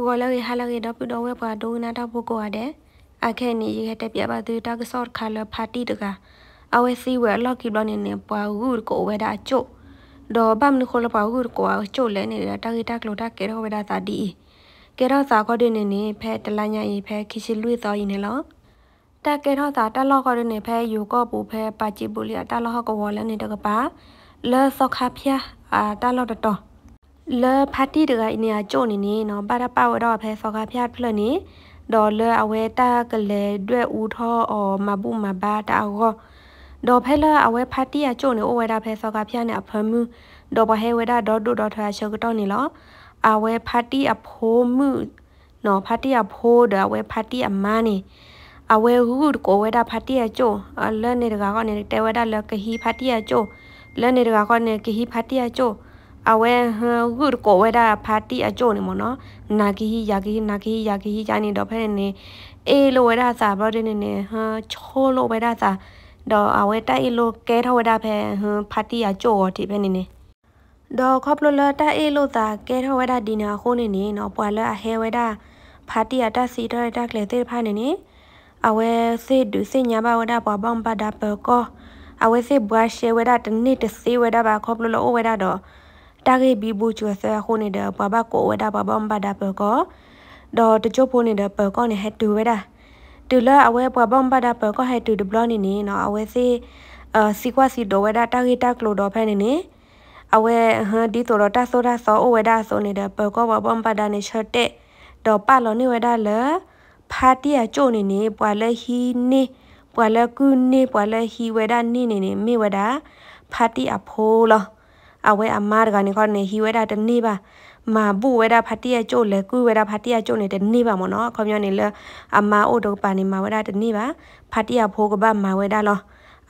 ဥကလောကဟာလောကတော့ပြတော့ဝဲပွားဒုံနာတော့ပုကောတဲ့အခက်နေရခဲ့တဲ့ပြပါသေးတော့ကစော့ခါလပါတီတကအဝဲစီဝဲလော့ကီဘလော့နေနေပွားဟုကိုဝဲတာချို့တော့ဘမ်နခလပါဟုကိုအချို့လဲနေတာတာဂီတာကလိုတာကဲတော့ဝဲတာသာဒီကဲတော့သာခေါ်တဲ့နေနေဖဲတလညာရေဖဲခီရှိလွေတော်ရင်နော်တာကဲတော့သာတက်လော့ခေါ်တဲ့နေဖဲယူကော့ပူဖဲပါချီပူလီတာလော့ဟော့ကဝေါ်လဲနေတကပါလဲစော့ခါဖျားအာတာလော့တော်လေဖာတီတကအိနေအချိုနေနေနော်ပါရပါဝတော့ဖဲဆောကဖျားဖလနေဒေါ်လေအဝဲတာကလေးတွေ့ဦးထောအော်မဘူးမဘာတာအောဒေါ်ဖဲလာအဝဲဖာတီအချိုနေအဝဲတာဖဲဆောကဖျားနေအဖမှုဒေါ်ဘဟဲဝဲတာဒေါ်ဒူဒေါ်ထာရှောကတော့နေလောအဝဲဖာတီအဖိုးမှုနော်ဖာတီအဖိုးဒါဝဲဖာတီအမန်းနေအဝဲဟူကိုဝဲတာဖာတီအချိုလဲနေတကကောနေတဲဝဲတာလကဟီဖာတီအချိုလဲနေတကကောနေကဟီဖာတီအချိုအဝဲဟဂုကိုဝဲတာပါတီအကျိုနေမနော်နာဂီယာဂီနာဂီယာဂီဂျာနေတော့ဖဲနေအေလိုဝဲတာစာဘရော့နေနေဟချိုးလိုဝဲတာစာတော့အဝဲတိုက်အေလိုကဲထောဝဲတာဖဲဟပါတီအကျိုတော့ဒီဖဲနေနေတော့ခေါပလလတိုက်အေလိုစာကဲထောဝဲတာဒီနာခိုးနေနေနော်ပွာလအဟဲဝဲတာပါတီအတစီတော့တက်လေတဲ့ဖာနေနေအဝဲစေဒူစေညာဘဝဒပွားပေါင်းပဒါပကော အဝဲစေဘွားရှဲဝဲတာတနစ်တစေဝဲတာပါခေါပလလအိုဝဲတာတော့တာဂေဘီဘူချူဆဲဟိုနေတဲ့ဘဘကိုဝဒဘဘမ်ဘဒပကောဒေါ်တချို့ဖိုးနေတဲ့ပကောနေဟက်တူဝဲတာတူလာအဝဲဘဘမ်ဘဒပကောဟက်တူဒဘလနေနေနော်အဝဲစီအစီကွာစီဒေါ်ဝဲတာတာဂေတာကလိုဒေါ်ဖဲနေနေအဝဲဟန်ဒီတော်တာဆိုတာဆောအဝဲတာဆိုနေတဲ့ပကောဘဘမ်ဘဒနေရှတ်တဲ့ဒေါ်ပါလောနေဝဲတာလေဖာတီယာချိုနေနေပွာလဲဟီနေပွာလဲကူနေပွာလဲဟီဝဲတာနေနေနေမိဝဲတာဖာတီအဖိုးလောအဝဲအမားကနေခေါနေဟီဝဲတာတနေ့ပါမာဘူးဝဲတာဖတ်တရကျို့လဲကူဝဲတာဖတ်တရကျို့နေတဲ့နေ့ပါမနော်ခေါမျောနေလဲအမာအိုတော့ပါနေမာဝဲတာတနေ့ပါ ဖတ်တရဖိုးကပမာဝဲတာလော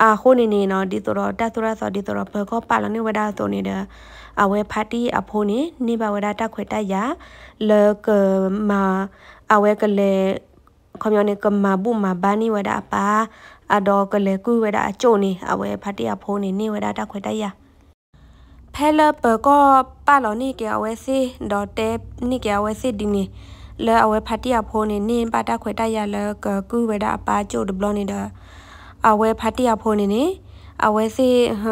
အာခိုနေနေနော်ဒီတော့တတ်ဆိုရဆိုဒီတော့ဘကောပါလနေဝဲတာဆိုနေတဲ့အဝဲဖတ်တီအဖိုးနေနေပါဝဲတာတက်ခွေတက်ရလဲကမာအဝဲကလေခေါမျောနေကမာဘူးမာဘာနီဝဲတာပါအတော့ကလေကူဝဲတာအကျို့နေအဝဲဖတ်တရဖိုးနေနေဝဲတာတက်ခွေတက်ရဖဲလပကပါလောနိကေအဝဲစီဒေါ်တေနိကေအဝဲစီဒီနီလဲအဝဲဖတ်တီအဖိုးနေနင်းပါတခွေတိုက်ရလဲကကူဝဲတာအပါကျို့ဒဘလနေဒါအဝဲဖတ်တီအဖိုးနေနေအဝဲစီဟ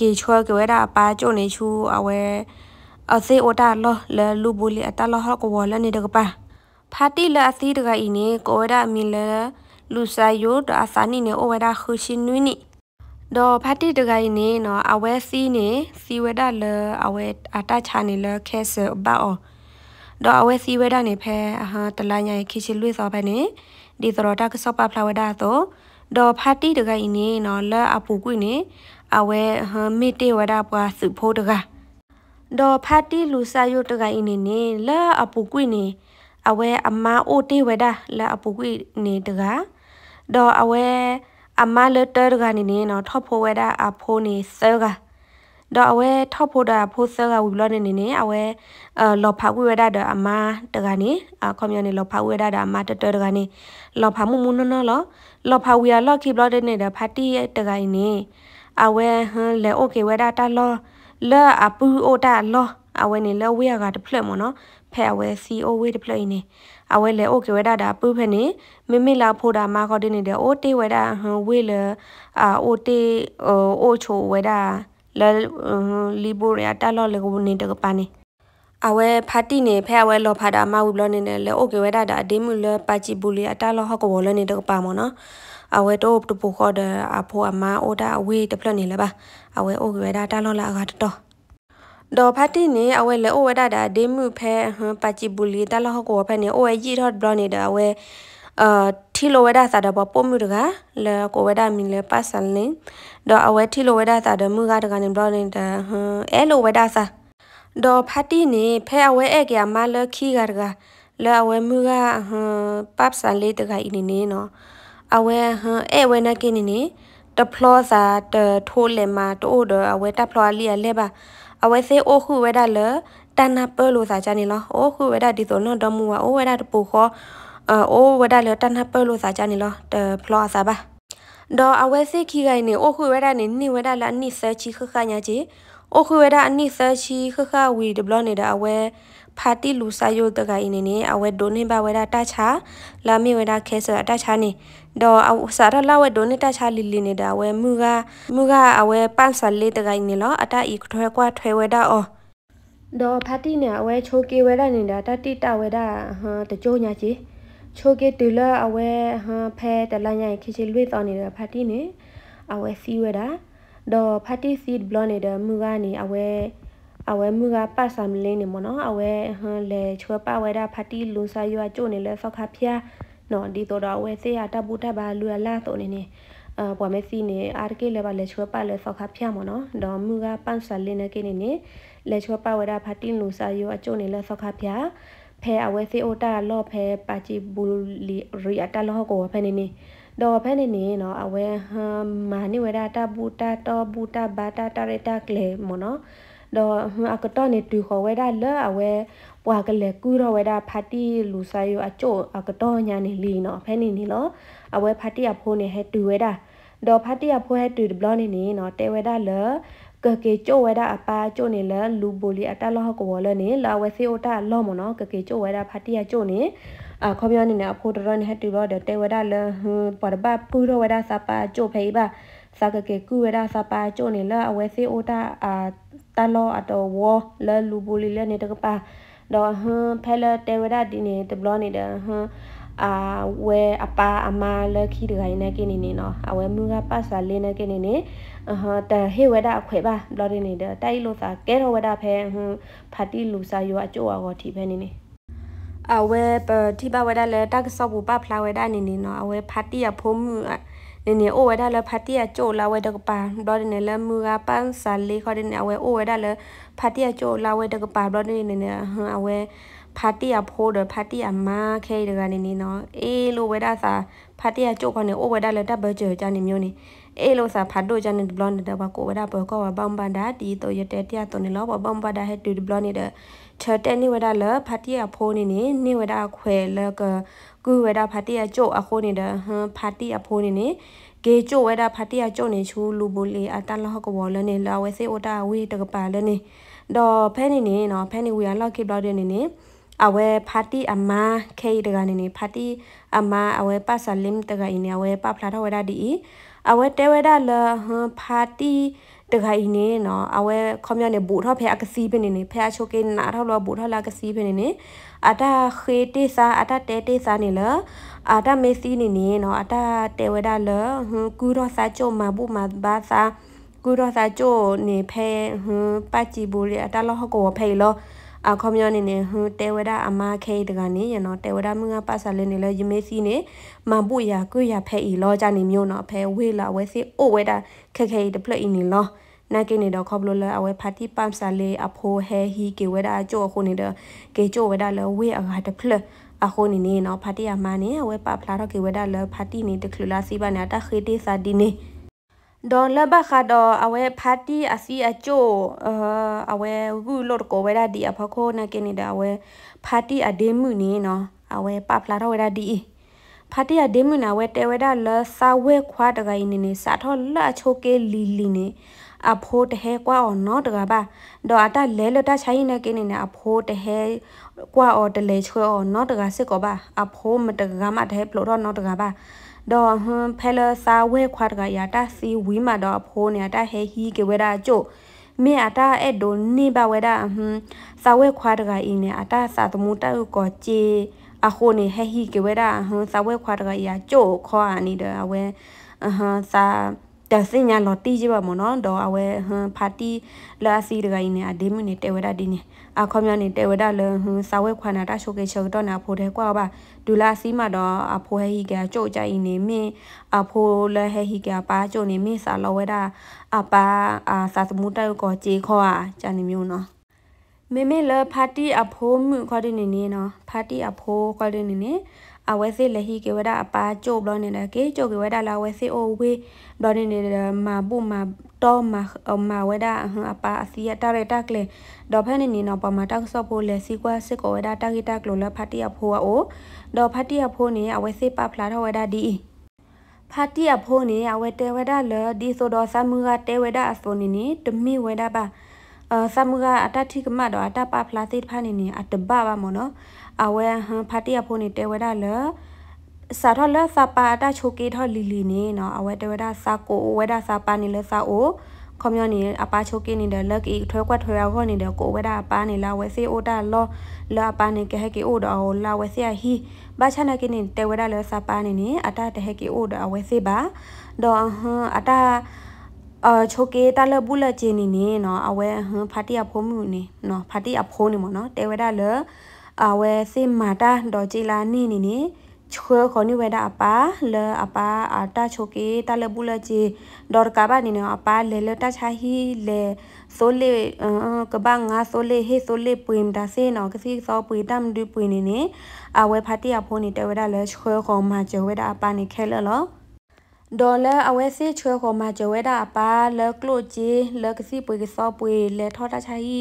ကေချွဲကဝဲတာအပါကျို့နေချူအဝဲအစေအိုတာလောလဲလူဘူးလီအတလောဟကဝလနေတကပါဖတ်တီလဲအစီတကအင်းနေကိုဝဲတာမီလဲလူဆိုင်ယိုဒါအစာနိနေအိုဝဲတာခူရှင်နွိနိတော့ဖတ်တိတကိုင်းနေနော်အဝဲစီနေစီဝဲတာလအဝဲအတချာနေလခဲဆဘောတော့အဝဲစီဝဲတာနေဖဲအဟာတလညာခိချီလွိစောဖဲနေဒီသရတာကစောပါဖလာဝဲတာတော့တော့ဖတ်တိတကိုင်းနေနော်လအပူကွိနေအဝဲဟမီတေဝဒပွားစုဖို့တကားတော့ဖတ်တိလူဆာယုတကိုင်းနေနေလအပူကွိနေအဝဲအမားအိုတေဝဒလအပူကွိနေတကားတော့အဝဲအမလတရကနေနေနော်ထော့ဖိုဝဲတာအဖိုးနေဆဲကတော့အဝဲထော့ဖိုတာဖိုးဆဲကဝီဘလော့နေနေနေအဝဲအလော်ဖာဝဲတာတော့အမတကနေအကွန်မြူနီလော်ဖာဝဲတာတော့အမတတတကနေလော်ဖာမှုမှုနော်နော်လောလော်ဖာဝီယာလော့ခိဘလော့နေတော့ဖာတီတကနေအဝဲဟန်လေโอเคဝဲတာတာလော်လာအပူအိုတာလော်အဝဲနေလောဝေကတဖလက်မနော်ဖဲအဝဲ CO ဝေတဖလက်နေအဝဲလေโอเคဝဲတာတာပူဖဲနေမိမိလာဖို့တာမာခေါ်တင်နေတယ်အိုတေဝဲတာဟွဝေလေအာအိုတေအိုချိုဝဲတာလလီဘိုရတာလော်လေကိုနေတကပါနေအဝဲဖာတိနေဖဲအဝဲလော်ဖာတာမဝူဘလောနေတယ်လေโอเคဝဲတာတာဒေမူလပါချီဘူလီအတာလော်ဟောက်ကိုလော်နေတကပါမနော်အဝဲတော့ပူခေါ်တဲ့အဖိုးအမအိုတာအဝေးတပြတ်နေလဲပါအဝဲအိုကဝဲတာတာလော်လာအကတော်ดอพัตินี้เอาไว้เลยโอ้ได้ดาเดมูแพ้ฮะปาจิบุรีตาละฮอกอแพ้เนี่ยโอ้ยยี่ทอดบลอนี่ดาเวเอ่อที่โลเวดาสาดบอปมือดกะแล้วก็เวดามีเลยปัสสันเลยดอเอาไว้ที่โลเวดาสาดมือกะดกันบลอนี่ดาฮะเอโลเวดาซะดอพัตินี้แพ้เอาไว้เอกยามาเลขี้กะดกะแล้วเอาไว้มือกะฮะปัสสันเลยตกะอีนี่เนาะเอาไว้ฮะเอเวนากินนี่ตะพลอซาตะโทเลมาโตดอเอาไว้ตะพลอเลียเลบาအဝဲစေအိုခုဝဲဒါလတန်နာပလိုစာချာနေလောအိုခုဝဲဒါဒီဆိုနော်ဒမူဝအိုဝဲဒါတပူခောအိုဝဲဒါလတန်နာပလိုစာချာနေလောတဖလောစာပါဒေါ်အဝဲစေခိကိုင်နေအိုခုဝဲဒါနေနိဝဲဒါလနိဆချီခခညာကြီးအိုခုဝဲဒါအနိဆချီခခဝီဒဘလနေဒါအဝဲပါတီလူစာယုတ်တကိုင်နေနေအဝဲဒိုနေဘဝဲဒါတချာလာမီဝဲဒါခဲဆာတချာနေดอเอาสาระลาเวโดนตาชาลิลินดาเวมือกามือกาเอาเวปั้นสันเลตะไกนี่ลออะตาอีกถวยกว่าถวยเวดาออดอพาติเนี่ยเอาเวโชเกเวดานี่ดาตาติตาเวดาฮะตะโจญาจิโชเกตุลาเอาเวฮะแพแต่ละใหญ่คิชิลุยตอนนี่ดาพาติเนี่ยเอาเวซีเวดาดอพาติซีดบลอนี่ดามือกานี่เอาเวအဝဲမူကပတ်ဆံလင်းနေမနော်အဝဲဟန်လေချွဲပဝဲတာဖတ်တီလူစာရွာကျို့နေလဲဖောက်ခါဖျားနော်ဒီတော့တော့ဝဲစေရတပူတပါလူလာတော့နေနေအပေါ်မစီနေအာကေလေပါလက်ချွဲပါလက်ဆောက်ခဖျာမနော်ဒေါ်မူကပန့်ဆာလင်းနေကနေနေလက်ချွဲပါဝဒဖတ်တင်လူစာယောအကျုံနေလက်ဆောက်ခဖျာဖဲအဝဲစေအိုတာလော့ဖဲပါချီဘူလီရီအတလောကိုဖဲနေနေတော့ဖဲနေနေနော်အဝဲဟမ်မာနိဝဒတာဘူတာတော့ဘူတာဘာတာတရတာကလေမနော်လောအကတော်နေတူခေါ်ဝဲတာလဲအဝဲပွာကလေကူရဝဲတာဖာတီလူဆာယိုအချို့ အကတော်ညာနေလီနော်ဖဲနေနေလောအဝဲဖာတီအဖိုးနေဟဲတူဝဲတာဒေါ်ဖာတီအဖိုးဟဲတူဘလောနေနေနော်တဲဝဲတာလဲကကေချိုဝဲတာအပါချိုနေလလူဘိုလီအတက်လောဟကောဝလနေလာဝဲစီအိုတာ လောမနော်ကကေချိုဝဲတာဖာတီယချိုနေအခေါ်ပြောနေတဲ့အဖိုးတော်နေဟတူတော့တဲဝဲတာလဟပေါ်ဘပူရဝဲတာစပါချိုဖေးပါစကကေကူဝဲတာစပါချိုနေလအဝဲစီအိုတာအာตาลออะตอวอลลูโบลิเลเนตะกะปาดอฮะแพลเตวดาดิเนตบลอเนดฮะอาเวอปาอามาเลคีเดไฮนะกินนี่เนาะอาเวมือกะปะสาเลนะกินนี่အဟတာဟေဝဒအခွဲပါလော်ရင်နေတဲ့တိုက်လို့သာကဲတော်ဝဒဖဲဟွဖာတိလူစာယောအကျိုးအော်တီဖဲနေနေအဝဲပတိပါဝဒလဲတက်ဆော့ဘူပဖလာဝဒနေနေနော်အဝဲဖာတိရဖုံးမှုနေနေအိုဝဲဒါလဖတ်တီယာချို လာဝဲတကပါဒေါ်နေလမူကပန်းဆာလေးခေါ်နေအဝဲအိုဝဲဒါလဖတ်တီယာချိုလာဝဲတကပါဒေါ်နေနေနေဟအဝဲဖတ်တီယာဖိုးဒဖတ်တီယာမာခဲတကနေနေနော်အေးလိုဝဲဒါစာဖတ်တီယာချိုခေါ်နေအိုဝဲဒါလတပ်ဘဲကျော်ကြနေမျိုးနေအေးလိုစာဖတ်တို့ကြနေဒီဘလော့နေတဲ့ဘကိုဝဲဒါဘောကောဘမ်ပန်ဒါတီတိုရတဲတယာတိုနေလောဘမ်ပန်ဒါဟက်တူဒီဘလော့နေတဲ့ချတ်တဲနေဝဲဒါလဖတ်တီယာဖိုးနေနေနေဝဲဒါခွဲလကကူဝဲတာဖာတီယာကျိုအခိုးနေတာဟမ်ဖာတီယာဖိုးနေနေကေကျိုဝဲတာဖာတီယာကျိုနေချူလူဘူလီအတလဟကဘောလနေလာဝဲစေအိုတာဝေးတကပါလနေတော့ဖဲနေနေနော်ဖဲနေဝီယာလောက်ခိဘလောက်တဲ့နေနေအဝဲဖာတီအမခေဒဂနိနေဖာတီအမအဝဲပါဆလင်တဂိနေအဝဲပဖလာထဝဒဒီအဝဲတဲဝဒလဟဖာတီတဂိနေနော်အဝဲခေါမျောနေဘူထောဖဲအကစီဖိနေနေဖဲအချိုကေနာထောလောဘူထောလာကစီဖိနေနေအတာခေတေစာအတာတဲတေစာနေလအတာမေစီနေနေနော်အတာတဲဝဒလဟကူရောစာချိုမဘူမဘာစာကူရောစာချိုနေဖဲဟပချီဘူလေအတာလောဟကောဖဲလောအခမျောနေနေဟူတေဝဒအမခဲတကနေရနော်တေဝဒမငါပါဆာလနေလယမေစီနေမန်ပုယာကွရဖဲဤလောကြနေမျိုးနော်ဖဲဝေလာဝဲစီအိုဝဲတာခက်ခဲဒပလဤနေလောနာကိနေတော့ခေါပလိုလဲအဝဲဖာတီပမ်ဆာလေအဖိုဟဲဟီကေဝဲတာကြောခုနေတော့ကေကြောဝဲတာလဲဝေအဟာဒပလအခုနေနေနော်ဖာတီယာမနေအဝဲပါဖလာတော့ကေဝဲတာလဲဖာတီနေတခလူလာစီပါနေတာခေတေစာဒီနေဒေါ်လဘခါဒေါ်အဝဲဖာတီအစီအချိုအာအဝဲဂူလော့ကိုဝဲဒါဒီအဖခိုနာကေနေဒါဝဲဖာတီအဒေမှုနေနော်အဝဲပပလာတော့ဝဲဒါဒီဖာတီအဒေမှုနာဝဲတဲဝဲဒါလဆာဝဲခွာတကိုင်းနေနေစာထောလအချိုကေလီလီနေအဖိုးတဟဲကွာအော်နော်တကပါဒေါ်အတလဲလတချိုင်းနေကေနေနေအဖိုးတဟဲကွာအော်တလဲချွဲအော်နော်တကစစ်ကောပါအဖိုးမတကမတဟဲပလို့တော့နော်တကပါဒေါ်ဟွန်ဖဲလဆာဝဲခွာတကရတာစီဝီမာဒေါ်ဖိုးနေတာဟဲဟီကေဝဲတာကျို့မေအတာအဲ့ဒိုနေပါဝဲတာဟွန်းစာဝဲခွာတကအင်းနဲ့အတာစာသမူတောက်ကောချေအခုနေဟဲဟီကေဝဲတာဟွန်းစာဝဲခွာတကရကျို့ခေါ်အနီတယ်အဝဲအဟမ်စာတန်စင်ညာလော်တီကြီးပါမနော်တော့အဝဲဟန်ပါတီလာစီတကိုင်းနေအဒီမနေတေဝဒဒီနေအခေါမြောင်းနေတေဝဒလဟန်စာဝဲခွာနာတရှုကေချုံတော့နာဖိုတဲ့ကွာပါဒူလာစီမတော့အဖိုဟဲဟီကကြို့ကြိုင်နေမင်းအဖိုလဲဟဲဟီကပါကြို့နေမင်းစာလော်ဝဲတာအပါအာစာသမှုတိုက်ကိုကြေခေါ်อ่ะကြာနေမျိုးနော်မေမေလပါတီအဖိုးမှုခေါ်တဲ့နေနေနော်ပါတီအဖိုးခေါ်တဲ့နေနေအဝဲစေလဟီကေဝဒအပါကြိုဘလောနေတာကေကြိုကေဝဒလာဝဲစေအိုဝေဘလောနေတာမာဘူမာတော့မာမာဝဲဒအဟံအပါအစီရတရတကလေဒေါ်ဖန်နေနေတော့ပမာတက်ဆော့ဖို့လေစီကွာစစ်ကိုဝဲဒတက်ဂီတက်လိုလဖတ်တီအဖိုးအိုဒေါ်ဖတ်တီအဖိုးနေအဝဲစေပဖလာတော့ဝဲဒဒီဖတ်တီအဖိုးနေအဝဲတဲဝဲဒလေဒီဆိုတော့ဆမ်မူကတဲဝဲဒအစိုနေနေတမီဝဲဒပါအဆမ်မူကအတတိကမတော့အတပဖလာသိဖာနေနေအတဘပါမနော်အဝဲဟန်ဖတ်တရဖို့နေတဲဝဲတာလစာထလစာပါတာချိုကေထလီလီနေနော်အဝဲတဲဝဲတာစာကိုဝဲတာစာပါနေလစာအိုကွန်မြူနီအပါချိုကေနေတယ်လက်ဤထွဲကွက်ထွဲရခေါနေတယ်ကိုဝဲတာအပါနေလာဝဲစီအိုတာလောလာပါနေကဟကေအိုတော်လာဝဲစီဟီဘာချနာကေနေတဲဝဲတာလစာပါနေနေအတာတဟကေအိုတော်ဝဲစီပါတော့ဟန်အတာအာချိုကေတလဘူးလချင်းနေနော်အဝဲဟန်ဖာတီအဖိုးမှုနေနော်ဖာတီအဖိုးနေမနော်တဲဝဲတာလောအဝဲစိမာတာဒေါ်ဂျီလာနီနီနီချွေခေါနိဝဲတာအပါလအပါအတာချိုကေတလဘူးလချေဒေါ်ကဘာနီနောအပါလေလတချာဟီလေဆိုလေကဘာငါဆိုလေဟေဆိုလေပွင်ဒါစေနောကစီသောပွေတမ်ဒူပွင်နီနီအဝဲဖာတီအဖိုးနီတဝဲတာလေချွေခေါမချဝဲတာအပါနီခဲလလောဒေါ်လာအဝဲစေချွေခေါ်မှာကြဝဲတာအပါလကလို့ကြီးလကစီပွေကစောပွေလေထောတာချာဟီ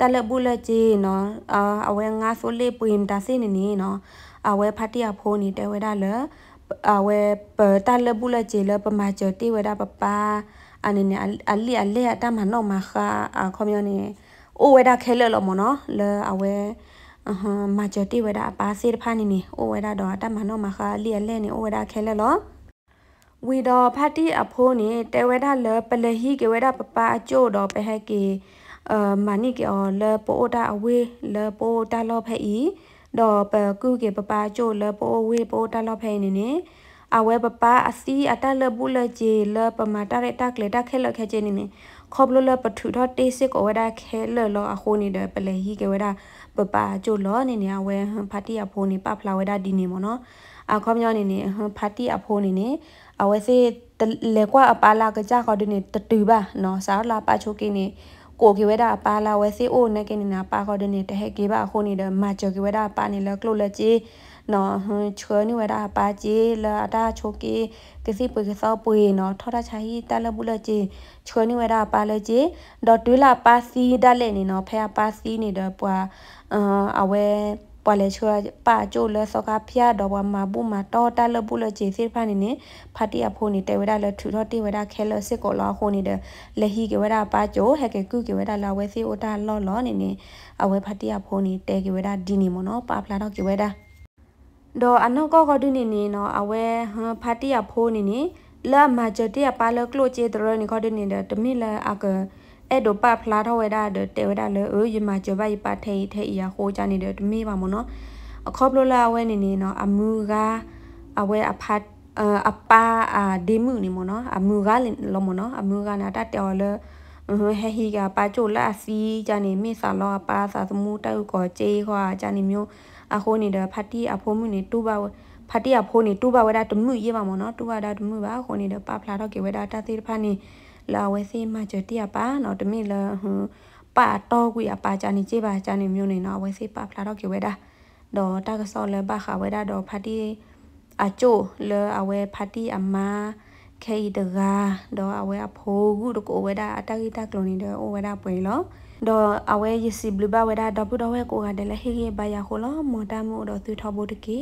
တလက်ပုလက်ကြီးနော်အာအဝဲငါဆိုလေးပွင်ဒါစင်းနေနေနော်အဝဲဖတ်တရဖိုးနေတဲဝဲတာလအဝဲပတလက်ပုလက်ကြီးလပမာချတိဝဲတာပပအနေနဲ့အလီအလေအတမနော်မခါခေါမျိုးနေအိုဝဲတာခဲလလမနော်လအဝဲအဟမ်းမာချတိဝဲတာပါစေတဖာနေနေအိုဝဲတာတော့အတမနော်မခါအလီအလေနေအိုဝဲတာခဲလလောဝီတော်ဖတ်တိအဖိုးနေတဲဝဲတာလပလဟီကေဝဲတာပပအကျို့တော်ပဟက်ကေအမနိကောလပိုတာအဝေးလပိုတာလောဖဲဤတော့ပကုကေပပါချိုလပိုဝေပိုတာလောဖဲနေနေအဝဲပပအစီအတလဘူးလကြေလပမတာရတက်လေတက်ခဲလခဲချနေနေခေါပလလပထုထတေးစစ်ကိုဝဒခဲလလအခိုးနေတယ်ပလေဟီကေဝဒပပချိုလနေနေအဝဲဖာတီအဖိုးနေပဖလာဝဒဒီနေမနော်အခေါမျောနေနေဖာတီအဖိုးနေနေအဝဲစေလေကွာအပါလာကကြခေါ်ဒီနေတတူပါနော်စာလာပါချိုကိနေကိုကေဝဒါပါလာဝဲစီအိုနကနေနာပါခေါ်တဲ့နေတဟဲကေဘာခိုနေတယ်မာချောကေဝဒါပါနေလကလိုလက်ကြီးနော်ဟွချောနေဝဒါပါကြီးလာတာချိုကေကစီပွေကစောပွေနော်ထောတာချာဟီတလဘူးလက်ကြီးချောနေဝဒါပါလက်ကြီးဒေါ်တွေးလာပါစီဒါလက်နေနော်ဖဲပါစီနေတယ်ပွာအာအဝဲပွာလေချောပါကျိုလစောကဖျားတော့ဘမှာပူမှာတော်တလပုလချေစစ်ဖာနေနေဖာတီအဖိုးနေတဲဝဒလထူတော့တေဝဒခဲလစစ်ကိုလာဟိုနေတယ်လေဟီကဝဒပါကျိုဟက်ကကုကဝဒလာဝဲစီအိုတာလော်လော်နေနေအဝဲဖာတီအဖိုးနေတဲကဝဒဒီနေမနော်ပါဖလာတော့ကဝဒတော့အနောက်ကကဒူနေနေနော်အဝဲဖာတီအဖိုးနေနေလာမာဂျတီအပါလကလိုချေဒရနေကဒူနေတယ်တမိလာအကအဲ့တော့ပဖလာထောဝဲတာတဲဝဲတာလေအိုးယမကြဘာပထေထေအရာခိုးကြနေတယ်တမေးပါမနော်အခေါပလိုလာဝဲနေနေနော် အမူကအဝဲအဖတ်အပါအာဒီမှုနေမနော် အမူကလောမနော် အမူကနာတတော်လေဟဲဟီကပါချိုလာစီကြနေမိစာလောပါစာသမှုတောက်ကောကြေးခွာကြနေမျိုးအခိုးနေတဲ့ဖတ်တီအဖိုးမှုနေတူပါဖတ်တီအဖိုးနေတူပါဝဲတာတမှုရေးပါမနော်တူပါတာတမှုပါခိုးနေတဲ့ပဖလာတော့ကေဝဲတာတသေးတဖာနေလာဝဲစေးမကျတိရပါနော်တမိလဟွပါတော့ကွေပါကြနေကြပါကြနေမျိုးနေနော်ဝဲစေးပါဖလာတော့ကေဝဲတာတော့တကဆောလဲပါခဝဲတာတော့ဖာတီအချိုလဲအဝဲဖာတီအမာခဲဒဂါတော့အဝဲအဖိုးကူတကိုဝဲတာအတကိတကလုံးနေတော့ဝဲတာပွေလောတော့အဝဲရစီဘလဘဝဲတာတော့ဘတော့ဝဲကိုကတယ်လဲဟေဟေဘာယာခိုလောမော်တာမို့တော့သူထော်ဖို့တကေ